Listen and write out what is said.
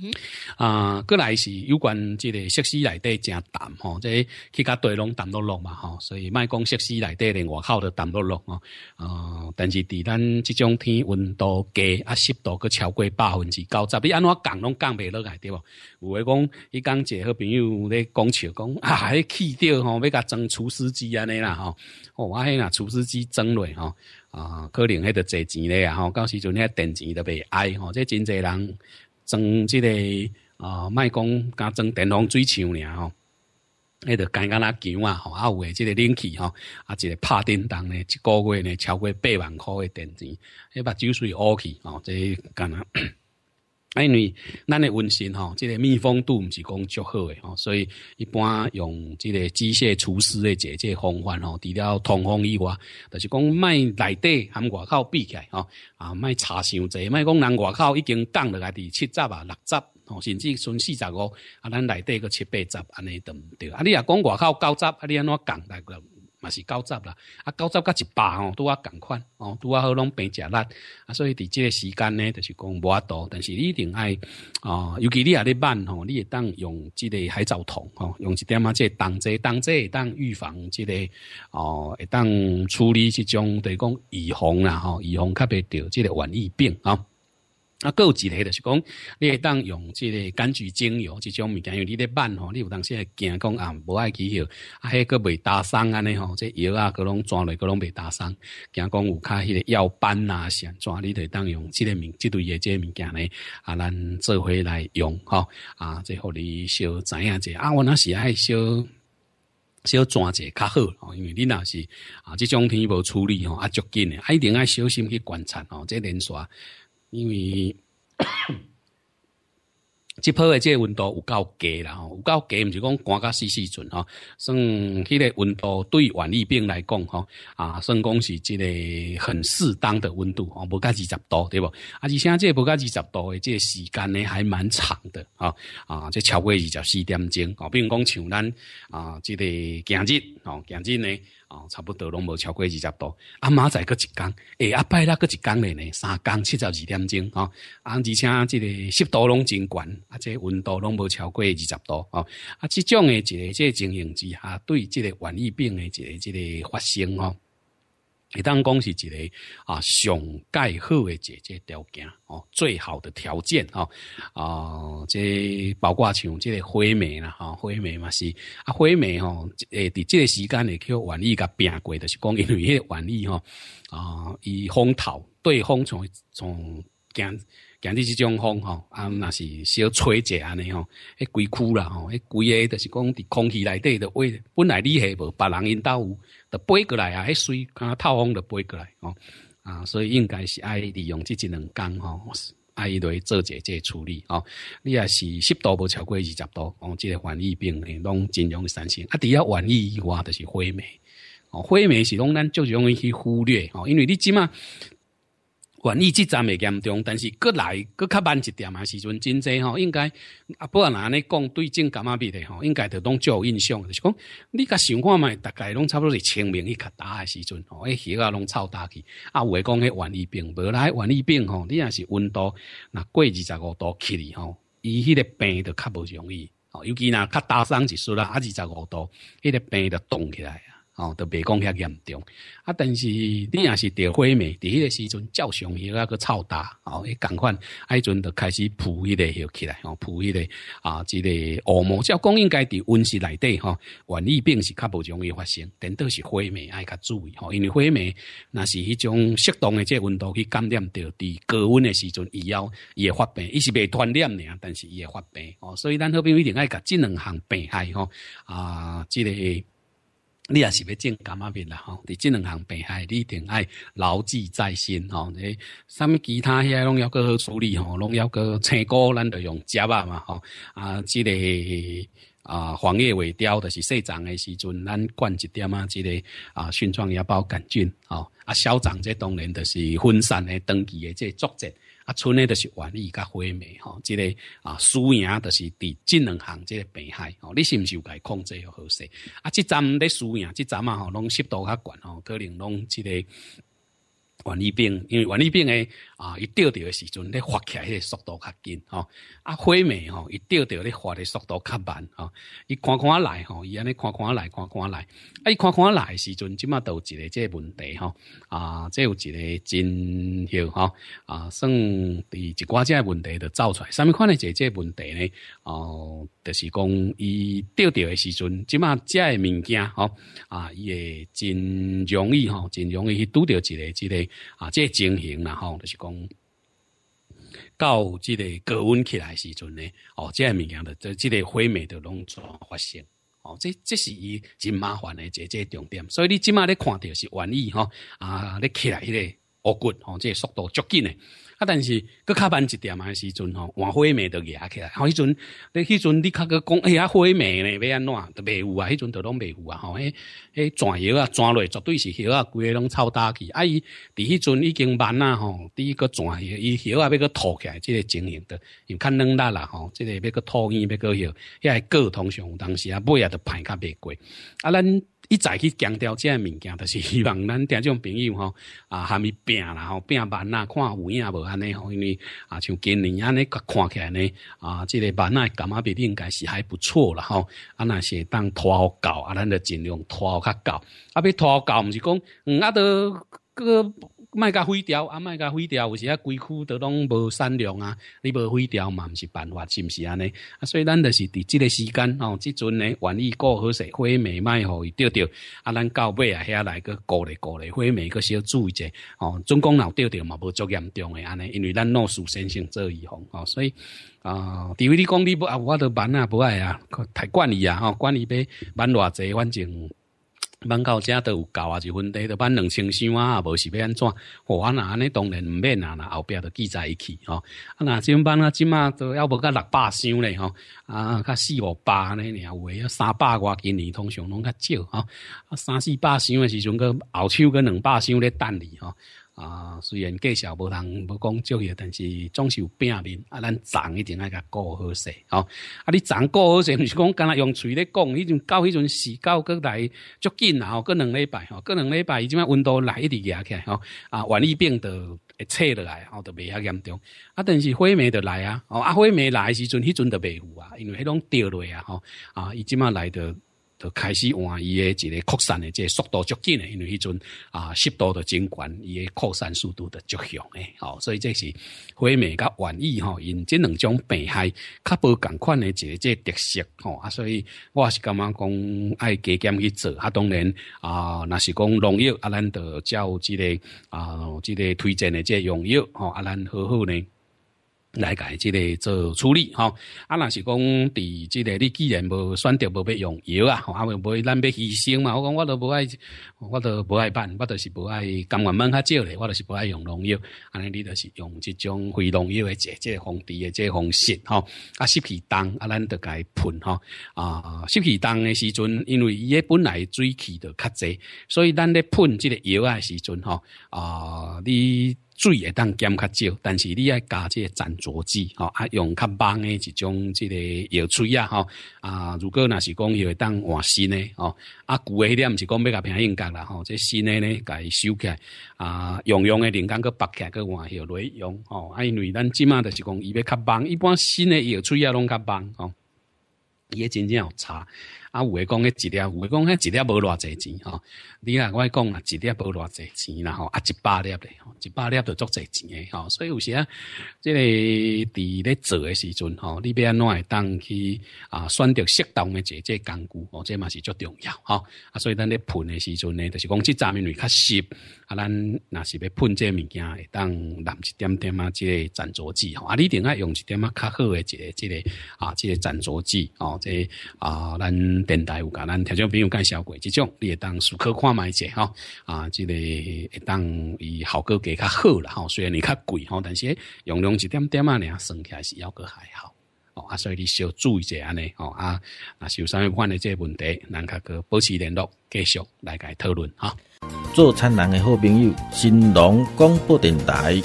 嗯啊，过来是有关即个设施内底真淡吼，即个去甲地拢淡落落嘛吼，所以卖讲设施内底连外口都淡落落吼。哦，但是伫咱即种天温度低啊，湿度佫超过百分之九十，你安怎降拢降袂落来对无？有诶讲，伊讲一个朋友咧讲笑讲，啊，迄气掉吼，要甲装厨师机安尼啦吼。哦，我迄若厨师机装落吼，啊，可能迄个借钱咧吼，到时阵迄电钱都袂挨吼，即真济人。装这个啊，卖讲加装电风水枪尔吼，迄个干干拉球啊，吼，啊有诶即个冷气吼，啊，一个拍叮当呢，一个月呢超过八万块诶电钱，迄目睭水乌去吼，这干呐。因为咱的温湿吼，即个密封度毋是讲足好诶吼，所以一般用即个机械除湿诶解决方法吼，除了通风以外，就是讲卖内底含外口比起来吼，啊卖差伤济，卖讲咱外口已经降落来伫七十啊六十吼，甚至剩四十五啊咱内底个七八十安尼都毋对，啊你若讲外口九十，啊你安怎降来个？嘛是高十啦，啊高十甲一巴吼，拄啊共款吼拄啊好拢平食力啊所以伫即个时间呢，就是讲无啊多，但是你一定爱哦，尤其你啊咧慢吼，你会当用即个海藻糖吼，用一点啊即个当剂当剂当预防即个哦，会当处理即种得讲预防啦吼，预防较袂着即个晚疫病吼。啊，有一个就是讲你会当用即个柑橘精油这种物件，因为你的腕吼，你有当时会惊讲啊，不爱起药啊，迄个未打伤安尼吼，即药啊各拢抓类各拢未打伤，惊讲有较迄个斑啊，是安怎，你得当用即个物，即对药即个物件呢，啊，咱做伙来用吼，啊，即互你小知影者，啊，我那时爱小小抓者较好，因为你那是啊，即种天无处理吼，啊，就近的，一定要小心去观察哦，这连刷。因为 这波的个温度有够低啦，吼，有够低，毋是讲寒加四四寸吼，算迄个温度对腕力病来讲，吼，啊，算讲是即个很适当的温度，吼，无加二十度，对无啊，而且即个无加二十度的个时间呢，还蛮长的，吼，啊，即超过二十四点钟，吼，比如讲像咱啊，这个今日，吼，今日呢。哦，差不多拢无超过二十度。啊，明仔个一工，诶，阿拜那个一工咧呢，三工七十二点钟啊。啊，而且即个湿度拢真悬，啊，即温度拢无超过二十度啊。啊，即种诶，即个即个情形之下，对即个顽疫病诶，即个即个发生哦。你当讲是一个啊上盖好的解决条件哦，最好的条件啊啊，即包括像即个灰煤啦，哈，灰煤嘛是啊，灰煤吼，诶，伫即个时间咧去愿意甲变过，著是讲因为迄个愿意吼啊，伊风头对烘从从。惊惊！伫即种风吼，啊，若是小吹一下安尼吼，迄规区啦吼，迄规个都是讲伫空气内底的位，本来你系无别人因兜有，就飞过来啊，迄水啊透风就飞过来哦，啊，所以应该是爱利用即一两工吼，爱来做一下这处理哦。你也是湿度无超过二十度，讲这个瘟疫病诶，拢真容易产生。啊，除了瘟疫以外，就是灰霉哦，灰霉是拢咱就容易去忽略哦，因为你即嘛。愿意即站会严重，但是过来搁较慢一点啊时阵，真济吼应该啊，阿伯安尼讲对症感冒比的吼，应该拢当有印象，就是讲你甲想看嘛，大概拢差不多是清明一较打的时阵吼，迄血啊拢臭大去，啊有诶讲迄愿意病无来，愿意病吼你若是温度，若过二十五度起哩吼，伊迄个病着较无容易，吼，尤其若较打伤一出啦，二十五度，迄个病着冻起来啊。哦，都白讲遐严重，啊！但是你也是得灰霉，迄个时阵照常迄那个臭大哦，你赶快，迄阵就开始扑个下，起来吼扑迄个啊，即个恶魔，照讲应该伫温室内底吼，患疫病是较无容易发生，等都是灰霉，爱较注意哦，因为灰霉若是迄种适当的即温度去感染，着，伫高温的时阵，伊要会发病，伊是未传染的啊，但是伊会发病哦，所以咱好边一定爱甲即两项病害吼啊，即个。你也是要整感冒病啦吼，伫这两行病害，你一定爱牢记在心吼。你什么其他遐拢要好处理吼，拢要搁青果，咱着用夹嘛吼。啊，之个啊，黄叶尾雕着是生长的时阵，咱灌一点啊即个啊，蕈状芽孢杆菌吼。啊，消长这当然着是分散的登记的这作者。啊，剩内都是瘟意甲回灭吼，即个啊输赢都是伫这两行即个病害，哦，你是毋是有伊控制要好势？啊，即阵咧输赢，即阵啊吼，拢湿度较悬哦，可能拢即个。黄丽病，因为黄丽病诶，啊，伊钓钓诶时阵咧发起来迄个速度较紧吼，啊，花美吼，伊钓钓咧发诶速度较慢吼，伊看看来吼，伊安尼看看来，看看来，啊，伊看看来诶时阵，即马都一个即问题吼，啊，即有一个真凶吼，啊，算伫一寡即个问题都走出来，啥物款诶？即即问题呢？哦，就是讲伊钓钓诶时阵，即马即个物件吼，啊，伊会真容易吼，真容易去拄到一个一个。啊，这情形然后就是讲，到这个高温起来时阵呢，哦，这物件的即这个灰灭的拢常发生，哦，这这是伊真麻烦的这这重点，所以你今嘛咧看到是愿意哈啊，你起来个好快，吼！这速度足紧诶。啊！但是佮较慢一点诶时阵吼，黄花梅都芽起来。吼，迄阵，你时阵你较个讲，哎呀，火花梅呢，要安怎？都白有啊，迄阵都拢白有啊，吼！迄迄全摇啊，全落绝对是摇啊，规个拢超大去。啊伊，伫迄阵已经慢啊吼！第一个摇，伊摇啊要佮吐起来，即个情形的，又较软啦啦，吼！即个要佮托起，要佮叶，个沟通有当时啊，尾啊得歹较袂过。啊，咱。一再去强调这物件，就是 希望咱听众朋友吼，啊，含伊病啦，吼，病慢啦，看有影无安尼吼，因为啊，像今年安尼看起来呢，啊，这个慢啊，感冒病应该是还不错了吼，啊，那是当拖高，啊，咱就尽量拖较高，啊，要拖高毋是讲，嗯，啊，都个。卖甲毁掉啊，卖甲毁掉，有时啊，规区都拢无善良啊，你无毁掉嘛，毋是办法，是毋是安尼？啊，所以咱就是伫即个时间哦，即阵呢，愿意过好势，火美卖吼钓钓啊，咱到尾啊遐来个顾咧顾咧，花美个需要注意者哦，总共老钓钓嘛，无足严重诶安尼，因为咱诺先生做预防哦，所以啊，除非位讲地不啊，我都烦啊，不爱啊，太管理啊，哦，管理得蛮偌济反正。班到遮都有够啊，一分题都班两千箱啊，无是要安怎？我啊那安尼当然毋免啊，那后壁都记在一起吼。啊，那即班啊即嘛都要无甲六百箱咧吼，啊，较四五八那年有诶，要三百外斤，年通常拢较少吼。啊，三四百箱诶时阵，个后手个两百箱咧等你吼。啊，虽然介绍无通无讲就业，但是总是有病病啊。咱长一定要甲顾好势吼。啊，你长顾好势，毋是讲干若用嘴咧讲，迄阵到迄阵时，到过来足紧啦吼。过两礼拜吼，过两礼拜伊即摆温度来一直热起来吼。啊，瘟疫病就会测落来，吼，就袂遐严重。啊，但是火梅的来啊，啊，火梅来时阵，迄阵就袂赴啊，因为迄种掉落啊，吼啊，伊即摆来着。开始换伊诶一个扩散诶，即速度足紧诶，因为迄阵啊，湿度的真悬，伊诶扩散速度的足强吼、好，所以这是花蜜甲晚意吼，因这两种病害较无共款的即即特色吼啊，所以我是感觉讲爱加减去做，啊当然啊，若是讲农药啊，咱著照即个啊即个推荐的即用药吼，啊咱好好呢。来改即个做处理吼，啊，若是讲，伫即个你既然无选择，无要用药啊，啊，无咱要牺牲嘛，我讲我都无爱，我都无爱办，我都是无爱甘愿蚊较少咧，我都是无爱用农药，安尼你都是用即种非农药的这即个防治的即个方式吼，啊，湿气重，啊，咱得改喷吼。啊，湿气重的时阵，因为伊个本来水气的较济，所以咱咧喷即个药的时阵吼，啊，你。水会当减较少，但是你爱加个粘着剂，吼啊用较棒的一种这个药水啊，吼啊如果那是讲会当换新诶吼啊旧的迄点毋是讲要较便宜格啦，吼这新甲呢收修来啊用用的灵感拔起来个换些内用，吼啊因为咱即马就是讲伊要较棒，一般新的药水啊拢较棒，吼也真正有差。啊，有诶讲迄一粒，有诶讲迄一粒无偌侪钱吼。你啊，我讲啊，一粒无偌侪钱啦吼，啊，一百粒吼，一百粒就足侪钱诶吼。所以有时啊，即个伫咧做诶时阵吼，你要安怎会当去啊选择适当诶一个工具吼，即嘛是足重要吼。啊，所以咱咧喷诶时阵呢，就是讲即杂面味较湿，啊，咱若是要喷即物件会当淋一点点啊，即个粘着剂吼。啊，你定爱用一点啊较好诶一个即个啊，即个粘着剂哦，即啊咱。电台有甲咱听众朋友介绍过这种，你也当时刻看卖者吼啊，这个会当伊效果加较好啦吼，虽然你较贵吼，但是用量一点点啊，尔算起来是要个还好哦啊，所以你小注意一下尼，吼啊啊，有啥的关的这问题，咱可个保持联络，继续来伊讨论哈。做灿烂的好朋友，新郎广播电台。